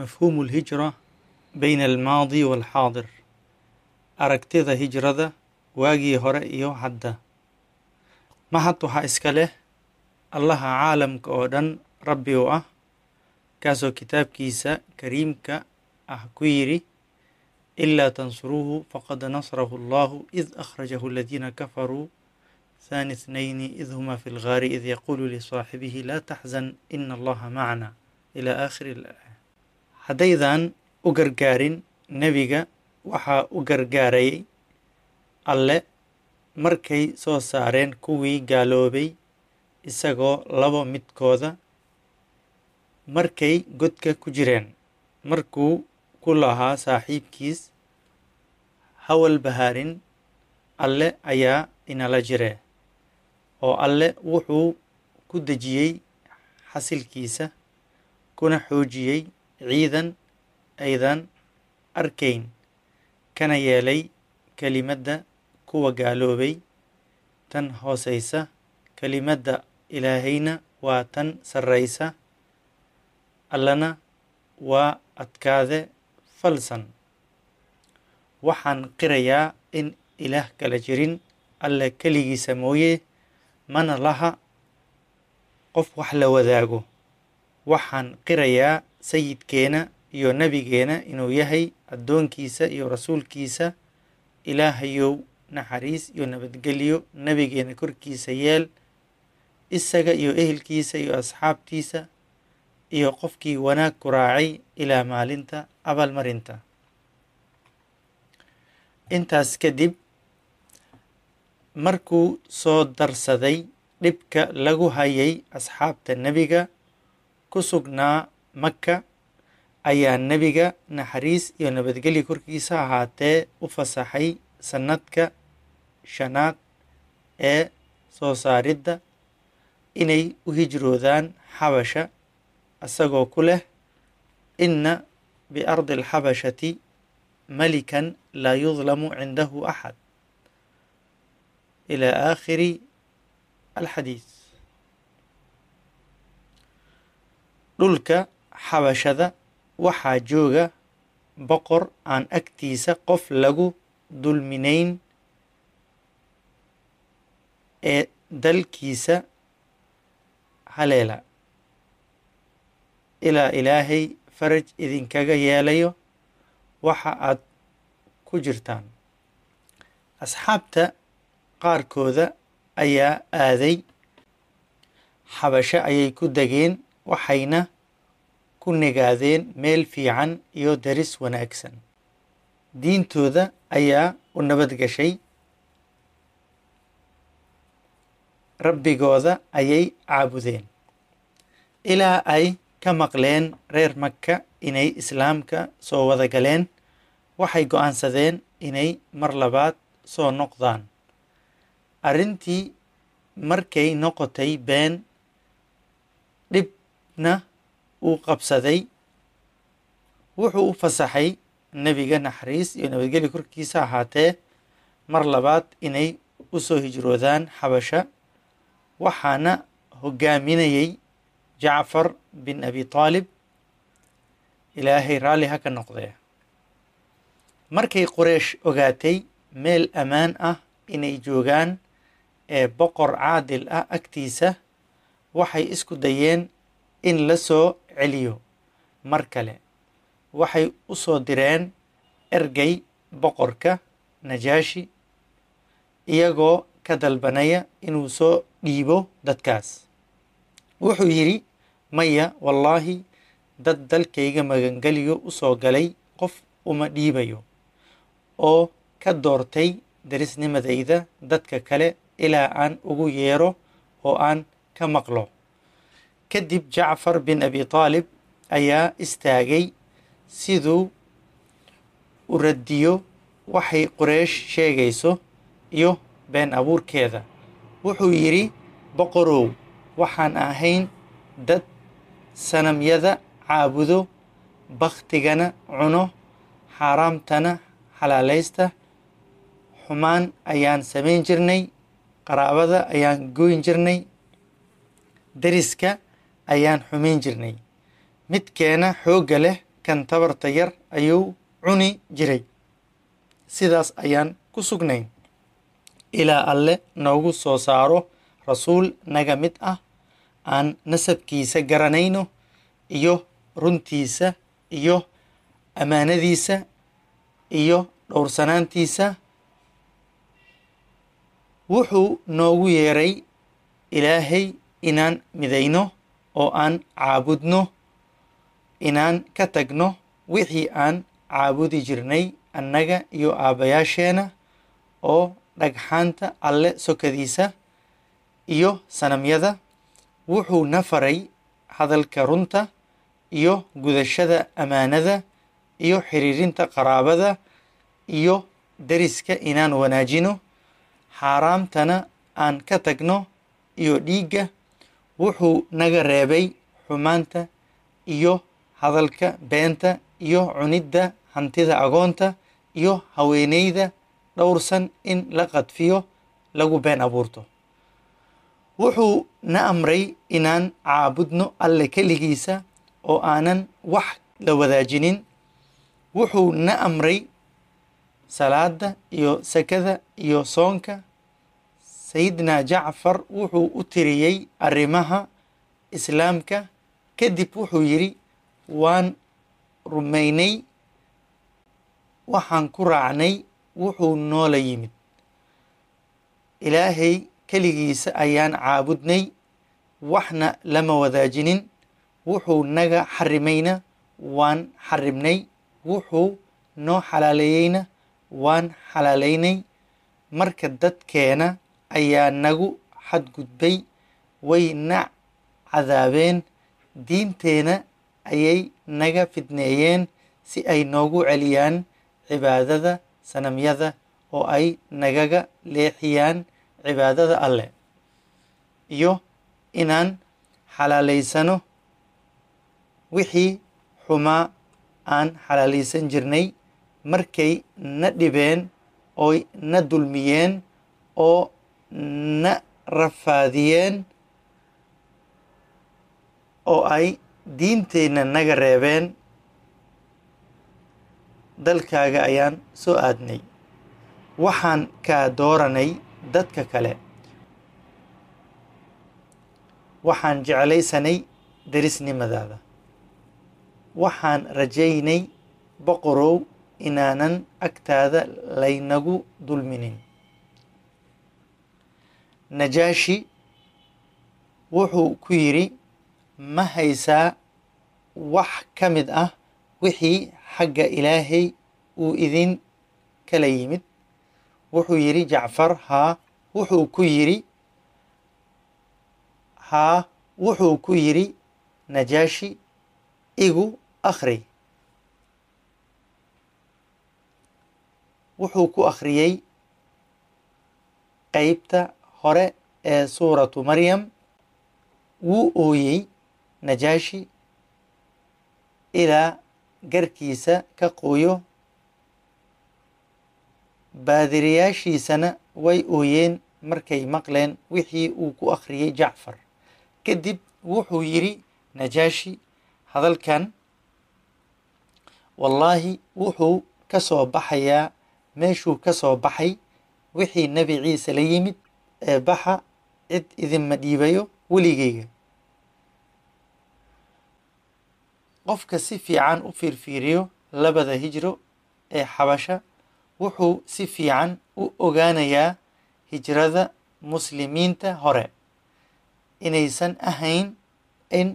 mafhuumu lhijra bayna almaadi waalxaadir aragtida hijrada waagii hore iyo hadda mahad waxaa iska leh allaha caalamka oo dhan rabbi u ah kaasoo kitaabkiisa kariimka ah ku yidhi ilaa tansuruuhu faqad nasrahu allahu id akhrajahu aladiina kafaruu thani ithnayni id humaa fi lgaari id yaquulu lisaaxibihi laa taxzan ina allaha macna ila aakhiri haddaydan u gargaarin nebiga waxaa u gargaarayay alle markay soo saareen kuwii gaaloobay isagoo labo midkooda markay godka ku jireen markuu ku lahaa saaxiibkiis hawal bahaarin alle ayaa inala jire oo alle wuxuu ku dejiyey xasilkiisa kuna xoojiyey ciidan aydan arkayn kana yeelay kelimadda kuwa gaaloobay tan hoosaysa kelimadda ilaahayna waa tan sarraysa allana waa adkaade falsan waxaan qirayaa in ilaah kala jirin alle keligiisa mooye mana laha qof wax la wadaago waxaan qirayaa sayidkeena iyo nebigeena inuu yahay addoonkiisa iyo rasuulkiisa ilaahayow naxariis iyo nabadgelyo nebigeena korkiisa yeel isaga iyo ehelkiisa iyo asxaabtiisa iyo qofkii wanaag ku raacay ilaa maalinta abaalmarinta intaas kadib markuu soo darsaday dhibka lagu hayay asxaabta nebiga ku sugnaa maka ayaa nebiga naxariis iyo nabadgelyo korkiisa ahaatee u fasaxay sannadka shanaad ee soo saaridda inay u hijroodaan xabasha asagoo ku leh inna biardi alxabashati malikan laa yudlamu cindahu axad ilaa aakhiri alxadiis dhulka xabashada waxaa jooga boqor aan agtiisa qof lagu dulminayn ee dalkiisa haleela ilaa ilaahay faraj idinkaga yeelayo waxa aad ku jirtaan asxaabta qaarkooda ayaa aaday xabasho ayay ku degeen waxayna ku negaadeen meel fiican iyo daris wanaagsan diintooda ayaa u nabadgashay rabbigooda ayay caabudeen ilaa ay ka maqleen reer maka inay islaamka soo wada galeen waxay go'aansadeen inay mar labaad soo noqdaan arrintii markay noqotay been dhibna uu qabsaday wuxuu u fasaxay nebiga naxariis iyo nabadgelyo korkiisa ahaatee mar labaad inay u soo hijroodaan xabasha waxaana hogaaminayay jacfar bin abi taalib ilaahay raalli ha ka noqdee markay qureish ogaatay meel ammaan ah inay joogaan ee boqor caadil ah agtiisa waxay isku dayeen in la soo celiyo mar kale waxay u soo direen ergey boqorka najaashi iyagoo ka dalbanaya inuu soo dhiibo dadkaas wuxuu yidhi maya wallaahi dad dalkayga magangeliyo u soo galay qof uma dhiibayo oo ka doortay darisnimadayda dadka kale ilaa aan ugu yeero oo aan ka maqlo kadib jacfar bin abi taalib ayaa istaagay siduu u radiyo waxay qureish sheegayso iyo been abuurkeeda wuxuu yidhi boqorow waxaan ahayn dad sanamyada caabudo bakhtigana cuno xaaraamtana xalaalaysta xumaan ayaan samayn jirnay qaraabada ayaan goyn jirnay deriska ayaan xumayn jirnay midkeena xoogga leh kan tabarta yar ayuu cuni jiray sidaas ayaan ku sugnayn ilaa alle noogu soo saaro rasuul naga mid ah aan nasabkiisa garanayno iyo runtiisa iyo ammaanadiisa iyo dhowrsanaantiisa wuxuu noogu yeeray ilaahay inaan midayno oo aan caabudno inaan ka tagno wixii aan caabudi jirnay annaga iyo aabbayaasheena oo dhagxaanta alle sokadiisa iyo sanamyada wuxuu na faray hadalka runta iyo gudashada ammaanada iyo xiriirinta qaraabada iyo deriska inaan wanaajino xaaraamtana aan ka tagno iyo dhiigga wuxuu naga reebay xumaanta iyo hadalka beenta iyo cunidda hantida agoonta iyo haweeneyda dhowrsan in la qadfiyo lagu been abuurto wuxuu na amray inaan caabudno alle keligiisa oo aanan wax la wadaajinin wuxuu na amray salaada iyo sakada iyo soonka sayidna jacfar wuxuu u tiriyey arrimaha islaamka kadib wuxuu yidhi waan rumaynay waxaan ku raacnay wuxuu noola yimid ilaahay keligiisa ayaan caabudnay waxna lama wadaajinin wuxuu naga xarimayna waan xarimnay wuxuu noo xalaaleeyeyna waan xalaalaynay marka dadkeena ayaa nagu xadgudbay way na cadaabeen diinteena ayay naga fidneeyeen si ay noogu celiyaan cibaadada sanamyada oo ay nagaga leexiyaan cibaadada alleh iyo inaan xalaalaysano wixii xumaa aan xalaalaysan jirnay markay na dhibeen oy na dulmiyeen oo na rafaadiyeen oo ay diinteenna naga reebeen dalkaaga ayaan soo aadnay waxaan kaa dooranay dadka kale waxaan jeclaysanay derisnimadaada waxaan rajaynay boqorow inaanan agtaada laynagu dulminin najaashi wuxuu ku yidhi ma haysaa wax ka mid ah wixii xagga ilaahay uu idin kala yimid wuxuu yidhi jacfar haa wuxuu ku yidhi haa wuxuu ku yidhi najaashi igu akhri wuxuu ku akhriyey qaybta hore ee suuratu maryam wuu ooyey najaashi ilaa garkiisa ka qooyo baadiriyaashiisana way ooyeen markay maqleen wixii uu ku akhriyey jacfar kadib wuxuu yidhi najaashi hadalkan wallaahi wuxuu ka soo baxayaa meeshuu ka soo baxay wixii nebi ciise la yimid ee baxa cid idinma dhiibayo weligayga qofka si fiican u fiirfiiriyo labada hijro ee xabasha wuxuu si fiican u ogaanayaa hijrada muslimiinta hore inaysan ahayn in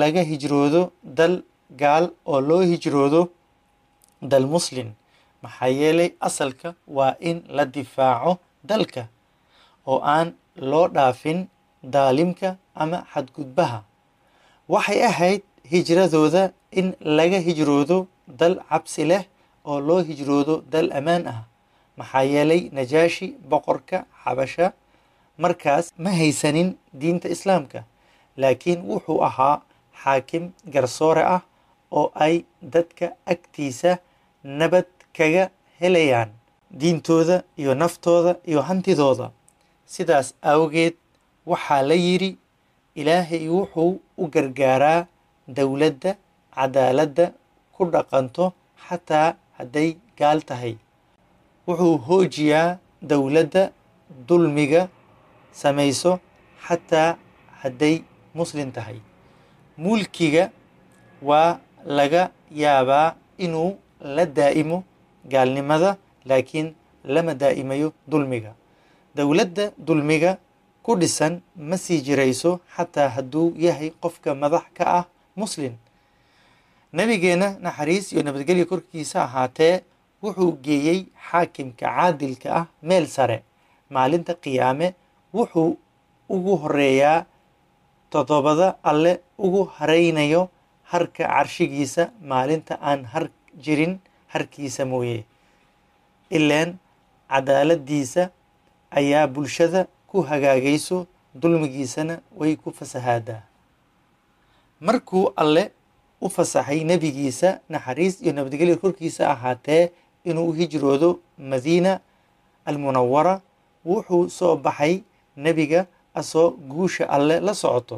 laga hijroodo dal gaal oo loo hijroodo dal muslim maxaa yeelay asalka waa in la difaaco dalka oo aan loo dhaafin daalimka ama xadgudbaha waxay ahayd hijradooda in laga hijroodo dal cabsi leh oo loo hijroodo dal ammaan ah maxaa yeelay najaashi boqorka xabasha markaas ma haysanin diinta islaamka laakiin wuxuu ahaa xaakim garsoore ah oo ay dadka agtiisa nabad kaga helayaan diintooda iyo naftooda iyo hantidooda sidaas awgeed waxaa la yidhi ilaahay wuxuu u gargaaraa dowladda cadaaladda ku dhaqanto xataa hadday gaal tahay wuxuu hoojiyaa dowladda dulmiga samayso xataa hadday muslim tahay mulkiga waa laga yaabaa inuu la daa'imo gaalnimada laakiin lama daa'imayo dulmiga dowladda dulmiga ku dhisan ma sii jirayso xataa hadduu yahay qofka madax ka ah muslin nabigeena naxariis iyo nabadgelya korkiisa ahaatee wuxuu geeyey xaakimka caadilka ah meel sare maalinta qiyaame wuxuu ugu horeeyaa todobada alle ugu haraynayo harka carshigiisa maalinta aan har jirin harkiisa mooye ilaan cadaaladiisa ayaa bulshada ku hagaagayso dulmigiisana way ku fasahaadaa markuu alle u fasaxay nebigiisa naxariis iyo nabadgelya korkiisa ahaatee inuu u hijroodo madiina almunawara wuxuu soo baxay nebiga asoo guusha alle la socoto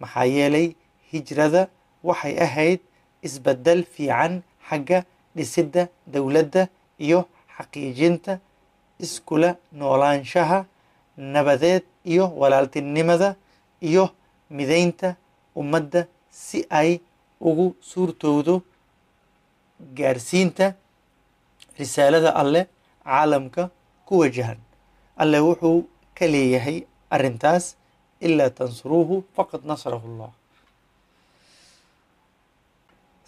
maxaa yeelay hijrada waxay ahayd isbeddel fiican xagga dhisidda dowladda iyo xaqiijinta iskula noolaanshaha nabadeed iyo walaaltinimada iyo midaynta ummadda si ay ugu suurtoodo gaarsiinta risaalada alleh caalamka ku wajahan alleh wuxuu ka leeyahay arrintaas ilaa tansuruuhu faqad nasrahu llah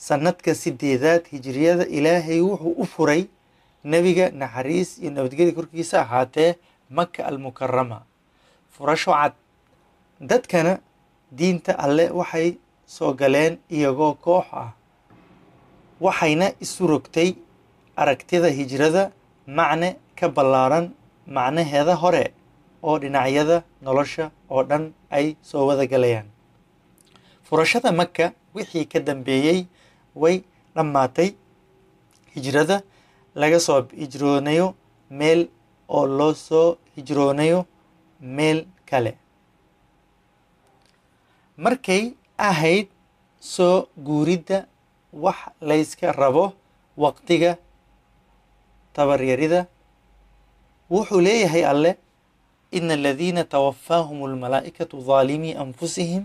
sanadka sideedaad hijiriyada ilaahay wuxuu u furay nebiga naxariis iyo nabadgelya korkiisa ahaatee maka almukarama furasho cad dadkana diinta alle waxay soo galeen iyagoo koox ah waxayna isu rogtay aragtida hijrada macne ka ballaaran macnaheeda hore oo dhinacyada nolosha oo dhan ay soo wada galayaan furashada maka wixii ka dambeeyey way dhammaatay hijrada laga soo hijroonayo meel oo loo soo hijroonayo meel kale markay ahayd soo guuridda wax layska rabo waqtiga tabaryarida wuxuu leeyahay alleh ina aladiina tawaffaahum almalaa'ikatu daalimii anfusihim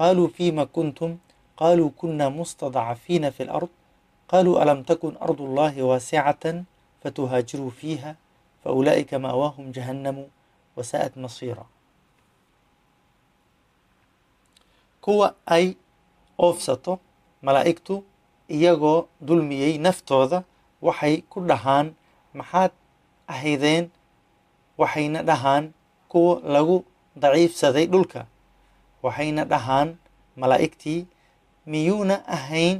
qaaluu fima kuntum qaaluu kuna mustadcafiina fi lard qaluu alam takun ardu الله واسعة fatuhaajiruu فيها فأولئك مأواهم jahannamu wasa'at مصيرا kuwa ay oofsato malaa'igtu iyagoo dulmiyey naftooda waxay ku dhahaan maxaad ahaydeen waxayna dhahaan kuwa lagu daciifsaday dhulka waxayna dhahaan malaa'igtii miyuuna ahayn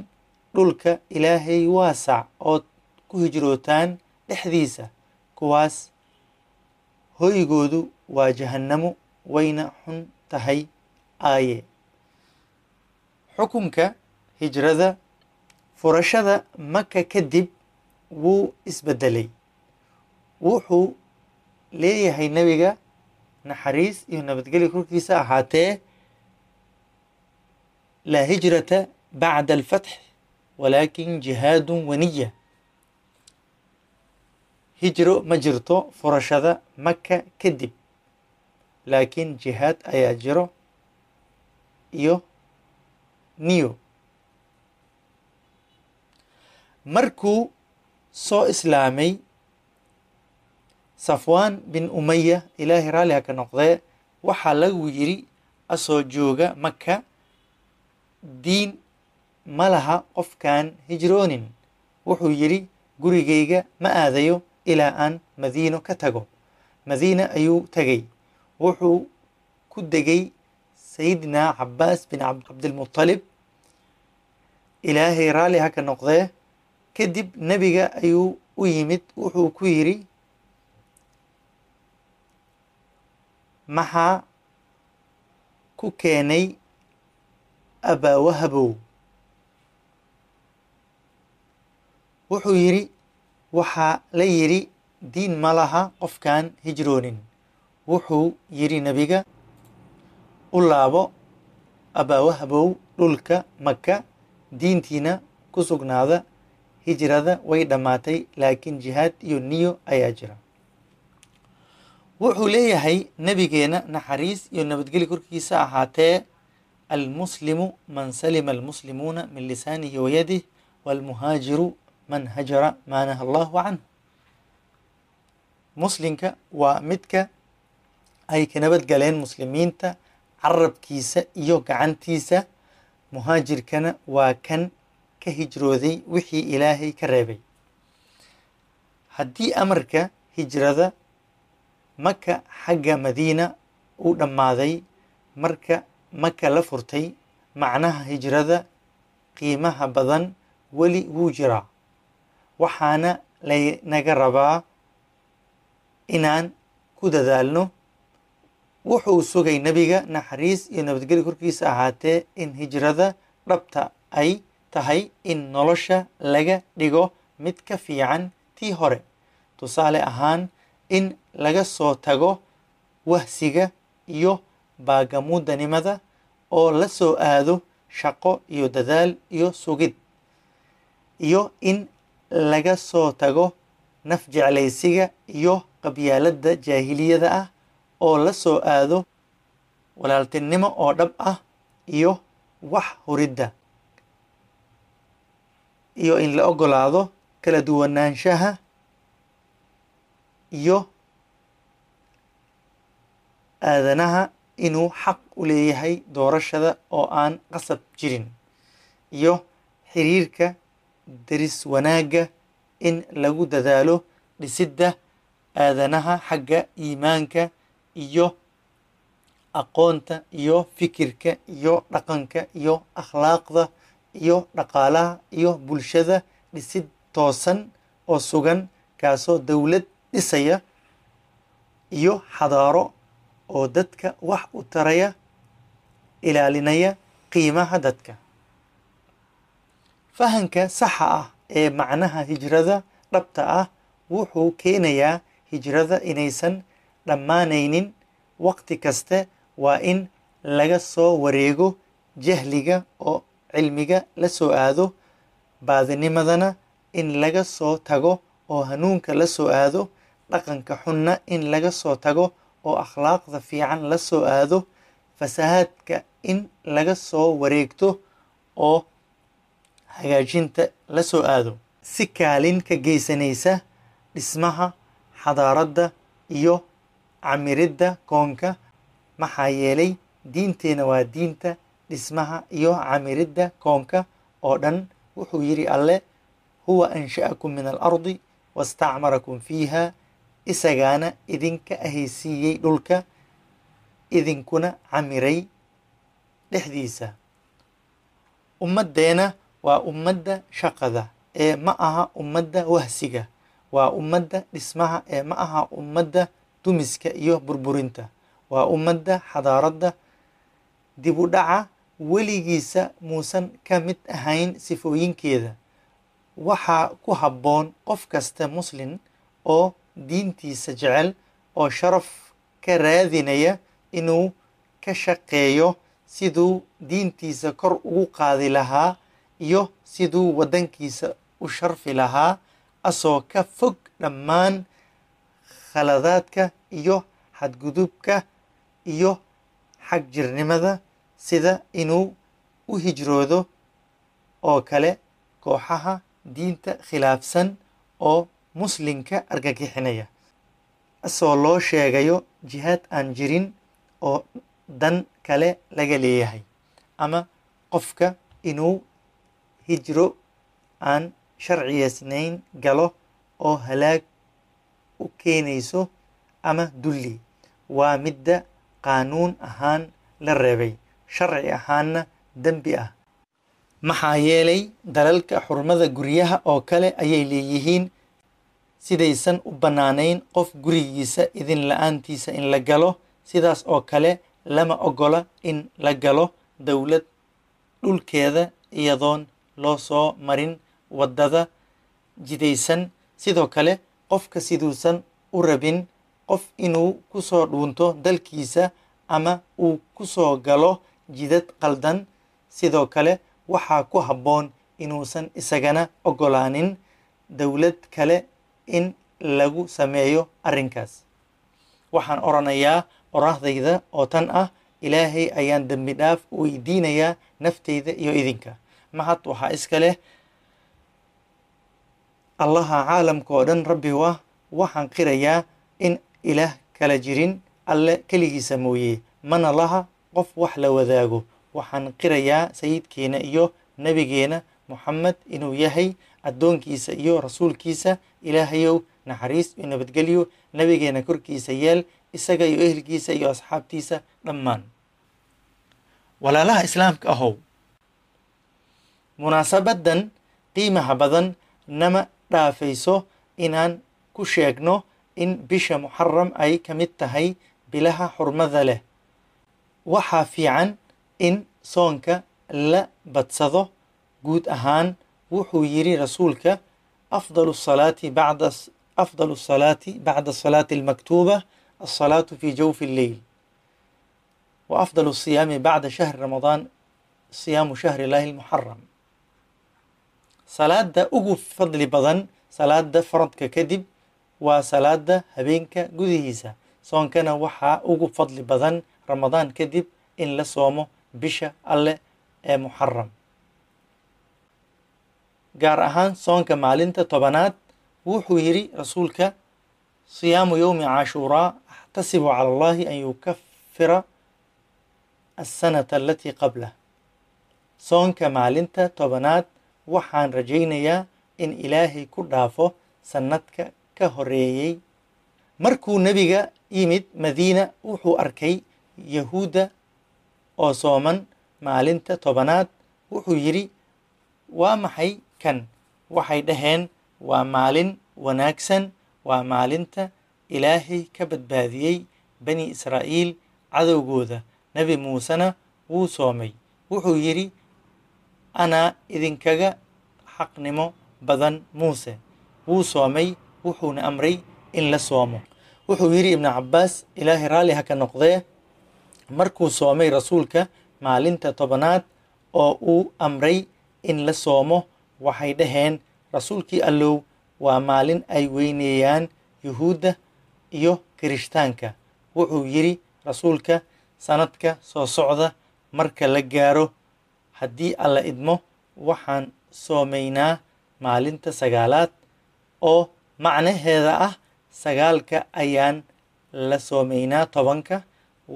dhulka ilaahay waasac ood ku hijrootaan dhexdiisa kuwaas hoygoodu waa jahannamo wayna xun tahay aaye xukunka hijrada furashada maka kadib wuu isbedelay wuxuu leeyahay nebiga naxariis iyo nabadgelya korkiisa ahaatee laa hijrata bacda alfatx walaakin jihaadun waniya hijro ma jirto furashada maka kadib laakiin jihaad ayaa jiro iyo niyo markuu soo islaamay safwaan bin umaya ilaahay raali ha ka noqdee waxaa lagu yidhi asoo jooga maka diin ma laha qofkaan hijroonin wuxuu yidhi gurigayga ma aadayo ilaa aan madiino ka tago madiina ayuu tegay wuxuu ku degay sayidina cabaas bin cabdilmutalib ilaahay raalli haka noqdee kadib nebiga ayuu u yimid wuxuu ku yidhi maxaa ku keenay abaawahabow wuxuu yidhi waxaa la yidhi diin ma laha qofkaan hijroonin wuxuu yidhi nebiga u laabo abaawahbow dhulka maka diintiina ku sugnaada hijrada way dhammaatay laakiin jihaad iyo niyo ayaa jira wuxuu leeyahay nebigeenna naxariis iyo nabadgeli korkiisa ahaatee almuslimu man salima almuslimuuna min lisaanihi wayadih walmuhaajiru man hajara maa naha allahu canhu muslimka waa midka ay ka nabadgaleen muslimiinta carabkiisa iyo gacantiisa muhaajirkana waa kan ka hijrooday wixii ilaahay ka reebay haddii amarka hijrada maka xagga madiina uu dhammaaday marka maka la furtay macnaha hijrada qiimaha badan weli wuu jiraa waxaana laynaga rabaa inaan ku dadaalno wuxuu sugay nebiga naxariis iyo nabadgelyo korkiisa ahaatee in hijrada dhabta ay tahay in nolosha laga dhigo mid ka fiican tii hore tusaale ahaan in laga soo tago wahsiga iyo baagamuudanimada oo la soo aado shaqo iyo dadaal iyo sugid iyo in laga soo tago naf jeclaysiga iyo qabyaaladda jaahiliyada ah oo la soo aado walaaltinimo oo dhab ah iyo wax huridda iyo in la ogolaado kala duwanaanshaha iyo aadanaha inuu xaq u leeyahay doorashada oo aan qasab jirin iyo xiriirka deris wanaagga in lagu dadaalo dhisidda aadanaha xagga iimaanka iyo aqoonta iyo fikirka iyo dhaqanka iyo akhlaaqda iyo dhaqaalaha iyo bulshada dhisid toosan oo sugan kaasoo dowlad dhisaya iyo xadaaro oo dadka wax u taraya ilaalinaya qiimaha dadka fahanka saxa ah ee macnaha hijrada dhabta ah wuxuu keenayaa hijrada inaysan dhammaanaynin waqti kaste waa in laga soo wareego jahliga oo cilmiga la soo aado baadinimadana in laga soo tago oo hanuunka la soo aado dhaqanka xunna in laga soo tago oo akhlaaqda fiican la soo aado fasahaadka in laga soo wareegto oo hagaajinta la soo aado si kaalin ka geysanaysa dhismaha xadaaradda iyo camiridda koonka maxaa yeelay diinteena waa diinta dhismaha iyo camiridda koonka oo dhan wuxuu yidhi alle huwa ansha'akum min alardi wastacmarakum fiiha isagaana idinka ahaysiiyey dhulka idinkuna camiray dhexdiisa ummaddeena waa ummadda shaqada ee ma aha ummadda wahsiga waa ummadda dhismaha ee ma aha ummadda dumiska iyo burburinta waa ummadda xadaaradda dibudhaca weligiisa muusan ka mid ahayn sifooyinkeeda waxaa ku habboon qof kasta muslin oo diintiisa jecel oo sharaf ka raadinaya inuu ka shaqeeyo siduu diintiisa kor ugu qaadi lahaa iyo siduu waddankiisa u sharfi lahaa asoo ka fog dhammaan khaladaadka iyo xadgudubka iyo xagjirnimada sida inuu u hijroodo oo kale kooxaha diinta khilaafsan oo muslinka argagixinaya asoo loo sheegayo jihaad aan jirin oo dan kale laga leeyahay ama qofka inuu hijro aan sharciyeysnayn galo oo halaag u keenayso ama dulli waa midda qaanuun ahaan la reebay sharci ahaanna dembi ah maxaa yeelay dalalka xurmada guryaha oo kale ayay leeyihiin sidaysan u bannaanayn qof gurigiisa idin la'aantiisa in la galo sidaas oo kale lama oggola in la galo dowlad dhulkeeda iyadoon loo soo marin waddada jidaysan sidoo kale qofka siduusan u rabin qof inuu ku soo dhuunto dalkiisa ama uu ku soo galo jidad qaldan sidoo kale waxaa ku habboon inuusan isagana ogolaanin dowlad kale in lagu sameeyo arrinkaas waxaan odhanayaa qoraahdayda oo tan ah ilaahay ayaan dembi dhaaf weydiinayaa nafteyda iyo idinka mahad waxaa iska leh allaha caalamka oo dhan rabbi waa waxaan qirayaa in ilaah kala jirin alle keligiisa mooye mana laha qof wax la wadaago waxaan qirayaa sayidkeena iyo nebigeena moxamed inuu yahay addoonkiisa iyo rasuulkiisa ilaahayow naxariis iyo nabadgelyo nebigeena korkiisa yeel isaga iyo ehelkiisa iyo asxaabtiisa dhammaan walaalaha islaamka ahow munaasabadan qiimaha badan nama dhaafayso inaan ku sheegno in bisha muxaram ay ka mid tahay bilaha xurmada leh waxaa fiican in soonka la badsado guud ahaan wuxuu yidhi rasuulka afdal salaati bacda afdalu salaati bacda salaati almaktuuba alsalaatu fi jawfi lleyl wa afdal siyaami bacda shahri ramadaan siyaamu shahri illaahi almuxaram salaada ugu fadli badan salaada faradka kadib waa salaada habeenka gudihiisa soonkana waxaa ugu fadli badan ramadaan kadib in la soomo bisha alle ee muxaram gaar ahaan soonka maalinta tobanaad wuxuu yidhi rasuulka siyaamu yowmi cashuuraa axtasibu cala allaahi an yukafira asanata alatii qabla soonka maalinta tobanaad waxaan rajaynayaa in ilaahay ku dhaafo sannadka ka horeeyey markuu nebiga yimid madiina wuxuu arkay yahuudda oo sooman maalinta tobanaad wuxuu yidhi waa maxay kan waxay dhaheen waa maalin wanaagsan waa maalinta ilaahay ka badbaadiyey bani israa'iil cadowgooda nebi muusena wuu soomay wuxuu yidhi anaa idinkaga xaqnimo badan muuse wuu soomay wuxuuna amray in la soomo wuxuu yidhi ibnu cabaas ilaahay raalli ha ka noqdee markuu soomay rasuulka maalinta tobanaad oo uu amray in la soomo waxay dhaheen rasuulkii allow waa maalin ay weyneeyaan yuhuudda iyo kirishtaanka wuxuu yidhi rasuulka sanadka soo socda marka la gaaro haddii alla idmo waxaan soomaynaa maalinta sagaalaad oo macnaheeda ah sagaalka ayaan la soomaynaa tobanka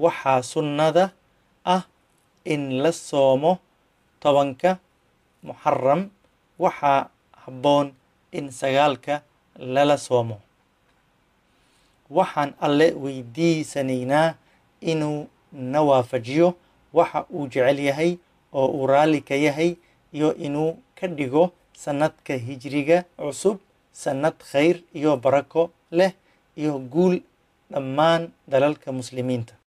waxaa sunnada ah in la soomo tobanka muxaram waxaa habboon in sagaalka lala soomo waxaan alle weydiisanaynaa inuu na waafajiyo waxa uu jecel yahay oo uu raalli ka yahay iyo inuu ka dhigo sannadka hijriga cusub sanad khayr iyo barako leh iyo guul dhammaan dalalka muslimiinta